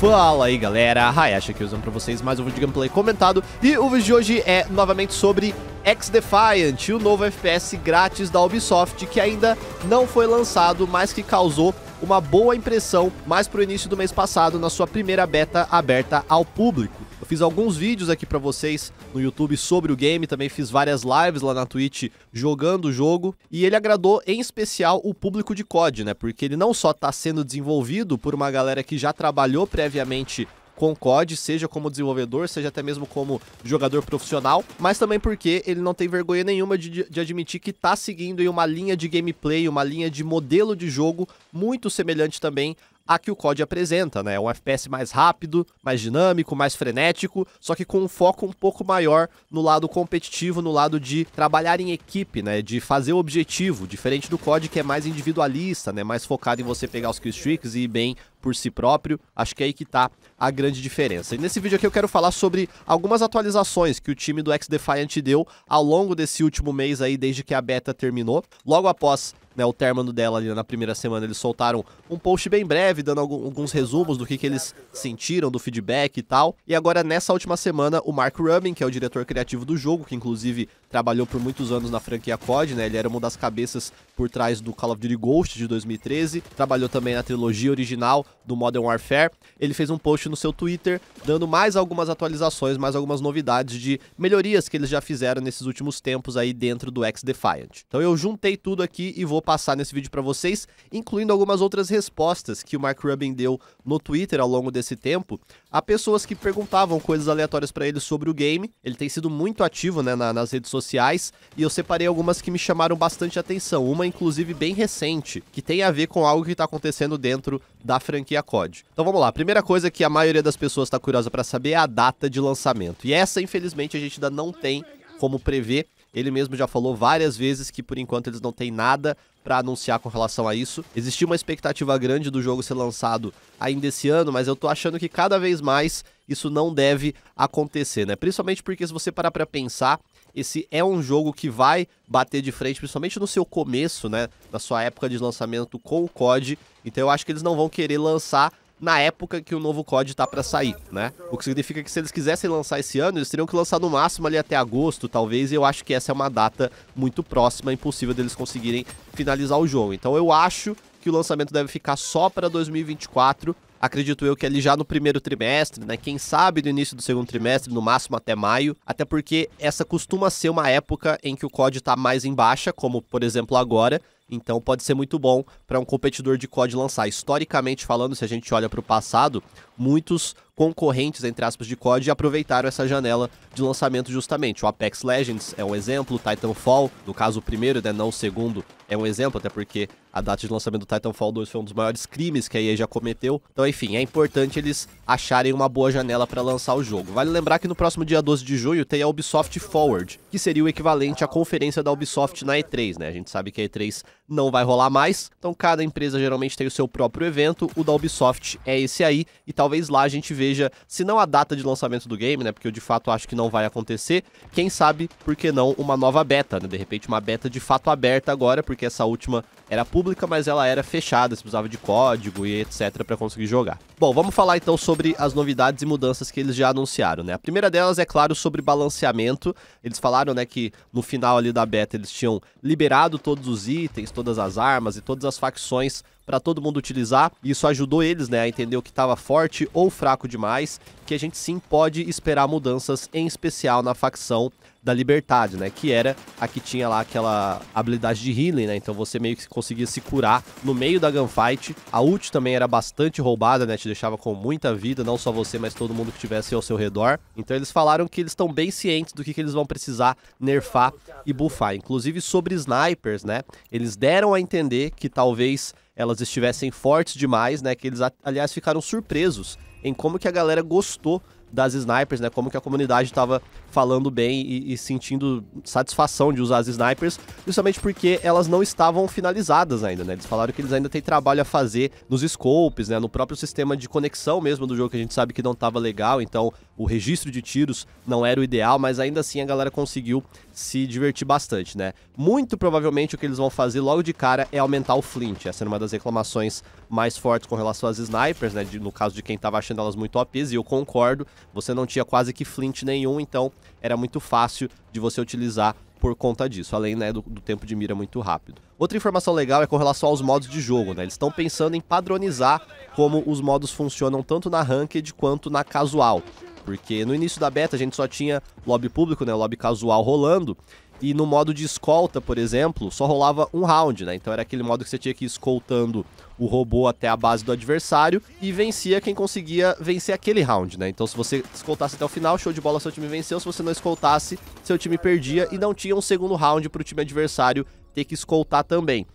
Fala aí galera, Hayashi aqui usando pra vocês mais um vídeo de gameplay comentado E o vídeo de hoje é novamente sobre X-Defiant, o novo FPS grátis da Ubisoft Que ainda não foi lançado, mas que causou uma boa impressão mais pro início do mês passado Na sua primeira beta aberta ao público eu fiz alguns vídeos aqui para vocês no YouTube sobre o game, também fiz várias lives lá na Twitch jogando o jogo, e ele agradou em especial o público de COD, né? Porque ele não só está sendo desenvolvido por uma galera que já trabalhou previamente com COD, seja como desenvolvedor, seja até mesmo como jogador profissional, mas também porque ele não tem vergonha nenhuma de, de admitir que está seguindo em uma linha de gameplay, uma linha de modelo de jogo muito semelhante também a que o COD apresenta, né? Um FPS mais rápido, mais dinâmico, mais frenético, só que com um foco um pouco maior no lado competitivo, no lado de trabalhar em equipe, né? De fazer o objetivo, diferente do COD que é mais individualista, né? Mais focado em você pegar os killstreaks e ir bem por si próprio. Acho que é aí que está a grande diferença. E nesse vídeo aqui eu quero falar sobre algumas atualizações que o time do X-Defiant deu ao longo desse último mês aí, desde que a beta terminou. Logo após né, o término dela ali na primeira semana, eles soltaram um post bem breve, dando alguns resumos do que, que eles sentiram, do feedback e tal. E agora, nessa última semana, o Mark Rubin, que é o diretor criativo do jogo, que inclusive trabalhou por muitos anos na franquia COD, né? Ele era uma das cabeças por trás do Call of Duty Ghost de 2013, trabalhou também na trilogia original do Modern Warfare. Ele fez um post no seu Twitter dando mais algumas atualizações, mais algumas novidades de melhorias que eles já fizeram nesses últimos tempos aí dentro do X Defiant. Então eu juntei tudo aqui e vou passar nesse vídeo para vocês, incluindo algumas outras respostas que o Mark Rubin deu no Twitter ao longo desse tempo a pessoas que perguntavam coisas aleatórias para ele sobre o game. Ele tem sido muito ativo, né, na, nas redes sociais sociais e eu separei algumas que me chamaram bastante atenção. Uma, inclusive, bem recente, que tem a ver com algo que está acontecendo dentro da franquia COD. Então vamos lá. A primeira coisa que a maioria das pessoas está curiosa para saber é a data de lançamento. E essa, infelizmente, a gente ainda não tem como prever. Ele mesmo já falou várias vezes que por enquanto eles não têm nada para anunciar com relação a isso. Existia uma expectativa grande do jogo ser lançado ainda esse ano, mas eu tô achando que cada vez mais isso não deve acontecer, né? Principalmente porque se você parar para pensar, esse é um jogo que vai bater de frente, principalmente no seu começo, né? Na sua época de lançamento com o COD. Então eu acho que eles não vão querer lançar na época que o novo COD tá para sair, né? O que significa que se eles quisessem lançar esse ano, eles teriam que lançar no máximo ali até agosto, talvez, e eu acho que essa é uma data muito próxima, impossível deles conseguirem finalizar o jogo. Então eu acho que o lançamento deve ficar só para 2024, acredito eu que é ali já no primeiro trimestre, né? Quem sabe no início do segundo trimestre, no máximo até maio, até porque essa costuma ser uma época em que o COD está mais em baixa, como por exemplo agora. Então pode ser muito bom para um competidor de COD lançar. Historicamente falando, se a gente olha para o passado, muitos concorrentes, entre aspas, de COD e aproveitaram essa janela de lançamento justamente. O Apex Legends é um exemplo, Titanfall, no caso o primeiro, né, não o segundo, é um exemplo, até porque a data de lançamento do Titanfall 2 foi um dos maiores crimes que a EA já cometeu. Então, enfim, é importante eles acharem uma boa janela para lançar o jogo. Vale lembrar que no próximo dia 12 de junho tem a Ubisoft Forward, que seria o equivalente à conferência da Ubisoft na E3, né? A gente sabe que a E3 não vai rolar mais, então cada empresa geralmente tem o seu próprio evento, o da Ubisoft é esse aí, e talvez lá a gente veja veja, se não a data de lançamento do game, né? Porque eu de fato acho que não vai acontecer. Quem sabe, por que não, uma nova beta, né? De repente, uma beta de fato aberta agora, porque essa última era pública, mas ela era fechada, se precisava de código e etc para conseguir jogar. Bom, vamos falar então sobre as novidades e mudanças que eles já anunciaram, né? A primeira delas é claro sobre balanceamento. Eles falaram, né, que no final ali da beta eles tinham liberado todos os itens, todas as armas e todas as facções para todo mundo utilizar. Isso ajudou eles, né, a entender o que estava forte ou fraco demais, que a gente sim pode esperar mudanças, em especial na facção da Liberdade, né? Que era a que tinha lá aquela habilidade de healing, né? Então você meio que conseguia se curar no meio da gunfight. A ult também era bastante roubada, né? Te deixava com muita vida, não só você, mas todo mundo que tivesse ao seu redor. Então eles falaram que eles estão bem cientes do que, que eles vão precisar nerfar e buffar. Inclusive sobre snipers, né? Eles deram a entender que talvez elas estivessem fortes demais, né? Que eles, aliás, ficaram surpresos em como que a galera gostou das snipers, né? Como que a comunidade estava falando bem e, e, sentindo satisfação de usar as snipers, justamente porque elas não estavam finalizadas ainda, né? Eles falaram que eles ainda têm trabalho a fazer nos scopes, né? No próprio sistema de conexão mesmo do jogo, que a gente sabe que não estava legal, então o registro de tiros não era o ideal, mas ainda assim a galera conseguiu se divertir bastante, né? Muito provavelmente o que eles vão fazer logo de cara é aumentar o flint. Essa é uma das reclamações mais fortes com relação às snipers, né? De, no caso de quem estava achando elas muito OPs, e eu concordo, você não tinha quase que flint nenhum, então era muito fácil de você utilizar por conta disso, além né, do, do, tempo de mira muito rápido. Outra informação legal é com relação aos modos de jogo, né? Eles estão pensando em padronizar como os modos funcionam tanto na ranked quanto na casual. Porque no início da beta a gente só tinha lobby público, né, lobby casual rolando, e no modo de escolta, por exemplo, só rolava um round, né? Então era aquele modo que você tinha que ir escoltando o robô até a base do adversário e vencia quem conseguia vencer aquele round, né? Então se você escoltasse até o final, show de bola, seu time venceu. Se você não escoltasse, seu time perdia e não tinha um segundo round para o time adversário ter que escoltar também.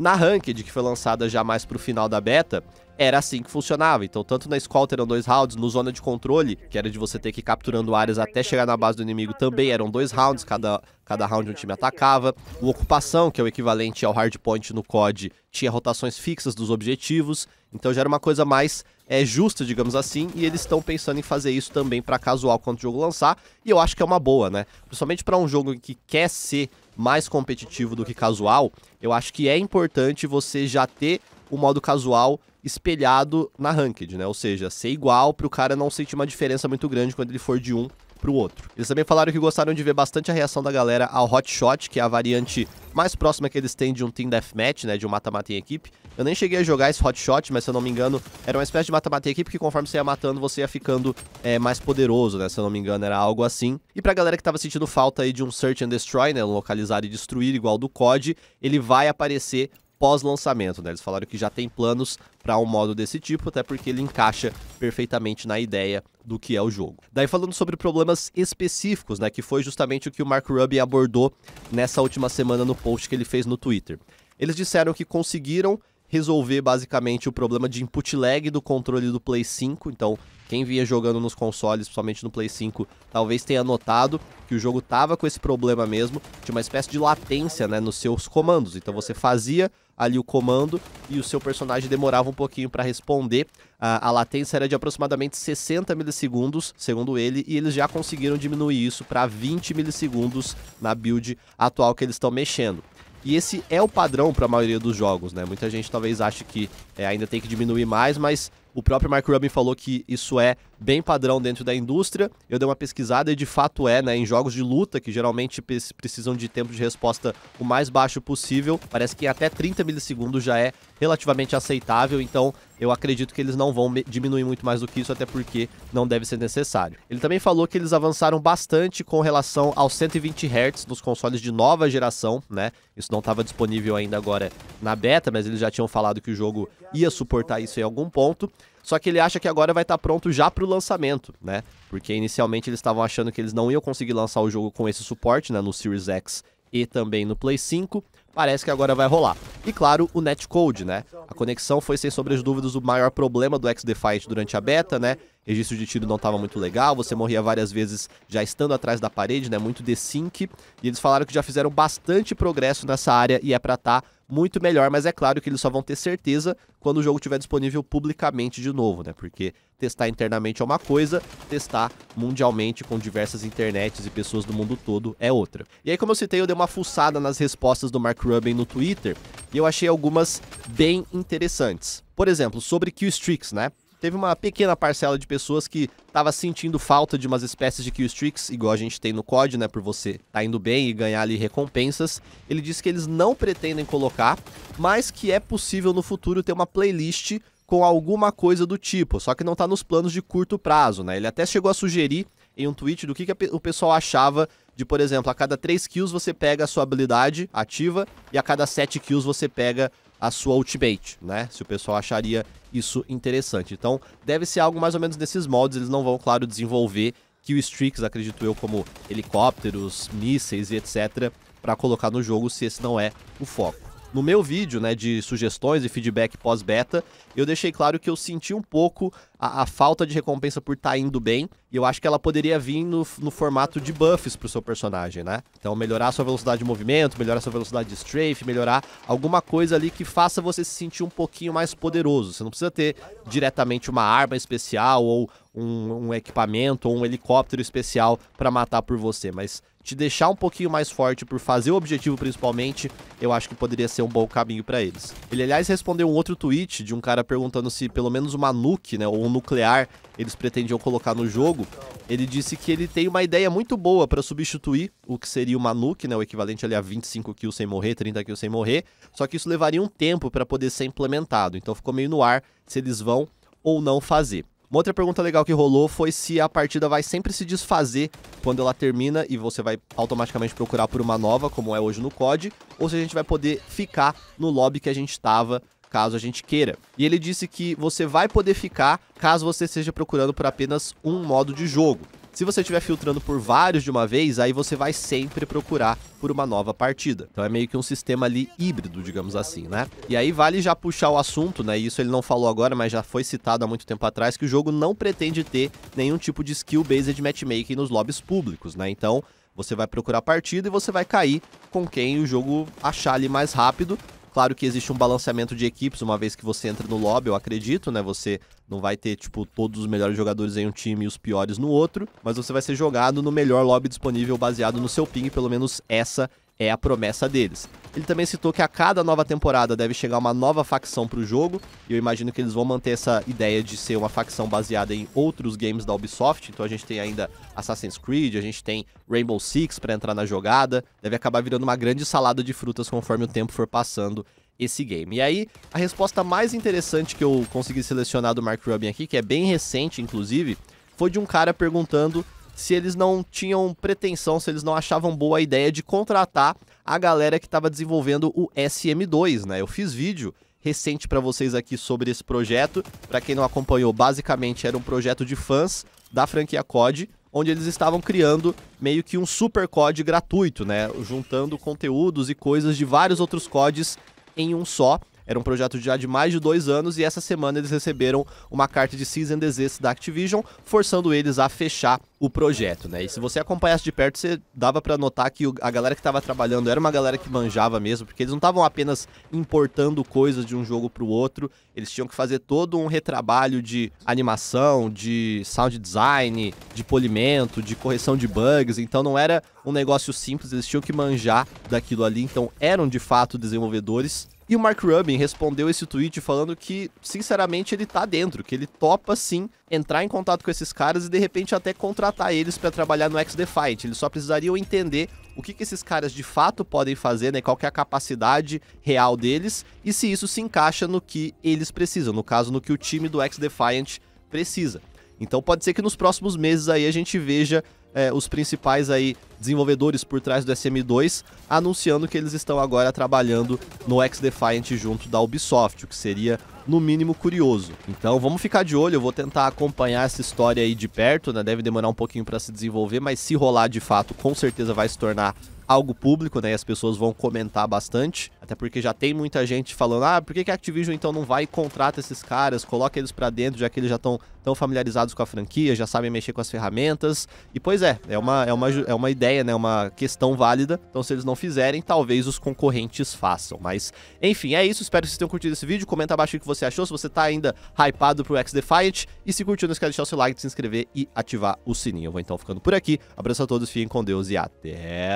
Na Ranked, que foi lançada já mais pro final da beta, era assim que funcionava. Então, tanto na escolta eram dois rounds, no Zona de Controle, que era de você ter que ir capturando áreas até chegar na base do inimigo, também eram dois rounds, cada, cada round um time atacava. O Ocupação, que é o equivalente ao Hardpoint no COD, tinha rotações fixas dos objetivos, então já era uma coisa mais é, justa, digamos assim, e eles estão pensando em fazer isso também para casual quando o jogo lançar, e eu acho que é uma boa, né? Principalmente para um jogo que quer ser mais competitivo do que casual, eu acho que é importante você já ter o modo casual espelhado na ranked, né? Ou seja, ser igual para o cara não sentir uma diferença muito grande quando ele for de um para o outro. Eles também falaram que gostaram de ver bastante a reação da galera ao Hot Shot, que é a variante mais próxima que eles têm de um Team Deathmatch, né, de um mata-mata em equipe. Eu nem cheguei a jogar esse Hotshot, mas se eu não me engano, era uma espécie de mata-mata em equipe que conforme você ia matando, você ia ficando é, mais poderoso, né, se eu não me engano, era algo assim. E pra galera que tava sentindo falta aí de um Search and Destroy, né, localizar e destruir, igual do COD, ele vai aparecer pós-lançamento, né? Eles falaram que já tem planos para um modo desse tipo, até porque ele encaixa perfeitamente na ideia do que é o jogo. Daí falando sobre problemas específicos, né, que foi justamente o que o Mark Ruby abordou nessa última semana no post que ele fez no Twitter. Eles disseram que conseguiram resolver basicamente o problema de input lag do controle do Play 5. Então, quem via jogando nos consoles, principalmente no Play 5, talvez tenha notado que o jogo tava com esse problema mesmo, tinha uma espécie de latência, né, nos seus comandos. Então você fazia ali o comando e o seu personagem demorava um pouquinho para responder. A, a, latência era de aproximadamente 60 milissegundos, segundo ele, e eles já conseguiram diminuir isso para 20 milissegundos na build atual que eles estão mexendo. E esse é o padrão para a maioria dos jogos, né? Muita gente talvez ache que é, ainda tem que diminuir mais, mas o próprio Mark Rubin falou que isso é bem padrão dentro da indústria. Eu dei uma pesquisada e de fato é, né? Em jogos de luta, que geralmente precisam de tempo de resposta o mais baixo possível, parece que até 30 milissegundos já é relativamente aceitável, então eu acredito que eles não vão diminuir muito mais do que isso, até porque não deve ser necessário. Ele também falou que eles avançaram bastante com relação aos 120 Hz nos consoles de nova geração, né? Isso não estava disponível ainda agora na beta, mas eles já tinham falado que o jogo ia suportar isso em algum ponto. Só que ele acha que agora vai estar tá pronto já para o lançamento, né? Porque inicialmente eles estavam achando que eles não iam conseguir lançar o jogo com esse suporte, né? No Series X e também no Play 5. Parece que agora vai rolar. E claro, o netcode, né? A conexão foi, sem sobre as dúvidas, o maior problema do X XDefiant durante a beta, né? Registro de tiro não estava muito legal, você morria várias vezes já estando atrás da parede, né? Muito desync. E eles falaram que já fizeram bastante progresso nessa área e é para estar... Tá muito melhor, mas é claro que eles só vão ter certeza quando o jogo estiver disponível publicamente de novo, né? Porque testar internamente é uma coisa, testar mundialmente com diversas internets e pessoas do mundo todo é outra. E aí, como eu citei, eu dei uma fuçada nas respostas do Mark Rubin no Twitter e eu achei algumas bem interessantes. Por exemplo, sobre Q-Strix, né? teve uma pequena parcela de pessoas que estava sentindo falta de umas espécies de killstreaks, igual a gente tem no COD, né, por você tá indo bem e ganhar ali recompensas. Ele disse que eles não pretendem colocar, mas que é possível no futuro ter uma playlist com alguma coisa do tipo, só que não está nos planos de curto prazo, né? Ele até chegou a sugerir em um tweet do que, que o pessoal achava de, por exemplo, a cada 3 kills você pega a sua habilidade ativa e a cada 7 kills você pega a sua Ultimate, né? Se o pessoal acharia isso interessante. Então, deve ser algo mais ou menos nesses moldes, eles não vão, claro, desenvolver que o Strix, acredito eu, como helicópteros, mísseis e etc, para colocar no jogo se esse não é o foco. No meu vídeo, né, de sugestões e feedback pós-beta, eu deixei claro que eu senti um pouco a, a falta de recompensa por estar tá indo bem, e eu acho que ela poderia vir no, no formato de buffs pro seu personagem, né? Então, melhorar sua velocidade de movimento, melhorar sua velocidade de strafe, melhorar alguma coisa ali que faça você se sentir um pouquinho mais poderoso. Você não precisa ter diretamente uma arma especial ou um, um equipamento ou um helicóptero especial para matar por você, mas te deixar um pouquinho mais forte por fazer o objetivo principalmente, eu acho que poderia ser um bom caminho para eles. Ele, aliás, respondeu um outro tweet de um cara perguntando se pelo menos uma nuke, né, ou um nuclear, eles pretendiam colocar no jogo. Ele disse que ele tem uma ideia muito boa para substituir o que seria uma nuke, né, o equivalente ali a 25 kills sem morrer, 30 kills sem morrer, só que isso levaria um tempo para poder ser implementado, então ficou meio no ar se eles vão ou não fazer. Uma outra pergunta legal que rolou foi se a partida vai sempre se desfazer quando ela termina e você vai automaticamente procurar por uma nova, como é hoje no COD, ou se a gente vai poder ficar no lobby que a gente estava caso a gente queira. E ele disse que você vai poder ficar caso você esteja procurando por apenas um modo de jogo. Se você estiver filtrando por vários de uma vez, aí você vai sempre procurar por uma nova partida. Então é meio que um sistema ali híbrido, digamos assim, né? E aí vale já puxar o assunto, né? Isso ele não falou agora, mas já foi citado há muito tempo atrás que o jogo não pretende ter nenhum tipo de skill-based matchmaking nos lobbies públicos, né? Então você vai procurar partida e você vai cair com quem o jogo achar ali mais rápido Claro que existe um balanceamento de equipes, uma vez que você entra no lobby, eu acredito, né? Você não vai ter, tipo, todos os melhores jogadores em um time e os piores no outro, mas você vai ser jogado no melhor lobby disponível baseado no seu ping, pelo menos essa é a promessa deles. Ele também citou que a cada nova temporada deve chegar uma nova facção para o jogo, e eu imagino que eles vão manter essa ideia de ser uma facção baseada em outros games da Ubisoft. Então a gente tem ainda Assassin's Creed, a gente tem Rainbow Six para entrar na jogada. Deve acabar virando uma grande salada de frutas conforme o tempo for passando esse game. E aí, a resposta mais interessante que eu consegui selecionar do Mark Rubin aqui, que é bem recente inclusive, foi de um cara perguntando se eles não tinham pretensão, se eles não achavam boa a ideia de contratar a galera que estava desenvolvendo o SM2, né? Eu fiz vídeo recente para vocês aqui sobre esse projeto. Para quem não acompanhou, basicamente era um projeto de fãs da franquia COD, onde eles estavam criando meio que um super COD gratuito, né? Juntando conteúdos e coisas de vários outros CODs em um só. Era um projeto já de mais de dois anos e essa semana eles receberam uma carta de Season Desist da Activision, forçando eles a fechar o projeto, né? E se você acompanhasse de perto, você dava para notar que a galera que estava trabalhando era uma galera que manjava mesmo, porque eles não estavam apenas importando coisas de um jogo para o outro, eles tinham que fazer todo um retrabalho de animação, de sound design, de polimento, de correção de bugs, então não era um negócio simples, eles tinham que manjar daquilo ali, então eram de fato desenvolvedores e o Mark Rubin respondeu esse tweet falando que, sinceramente, ele tá dentro, que ele topa sim entrar em contato com esses caras e de repente até contratar eles para trabalhar no X Defiant. Eles só precisariam entender o que, que esses caras de fato podem fazer, né? Qual que é a capacidade real deles e se isso se encaixa no que eles precisam, no caso, no que o time do X Defiant precisa. Então pode ser que nos próximos meses aí a gente veja é, os principais aí desenvolvedores por trás do SM2 anunciando que eles estão agora trabalhando no X-Defiant junto da Ubisoft, o que seria no mínimo curioso. Então vamos ficar de olho, eu vou tentar acompanhar essa história aí de perto, né? Deve demorar um pouquinho para se desenvolver, mas se rolar de fato, com certeza vai se tornar algo público, né? E as pessoas vão comentar bastante. Até porque já tem muita gente falando, ah, por que, que a Activision então não vai e contrata esses caras, coloca eles para dentro, já que eles já estão tão familiarizados com a franquia, já sabem mexer com as ferramentas. E pois é, é uma, é uma, é uma ideia, né? Uma questão válida. Então, se eles não fizerem, talvez os concorrentes façam. Mas, enfim, é isso. Espero que vocês tenham curtido esse vídeo. Comenta abaixo o que você achou, se você tá ainda hypado pro X-Defiant. E se curtiu, não esquece de deixar o seu like, se inscrever e ativar o sininho. Eu vou então ficando por aqui. Abraço a todos, fiquem com Deus e até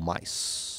mais.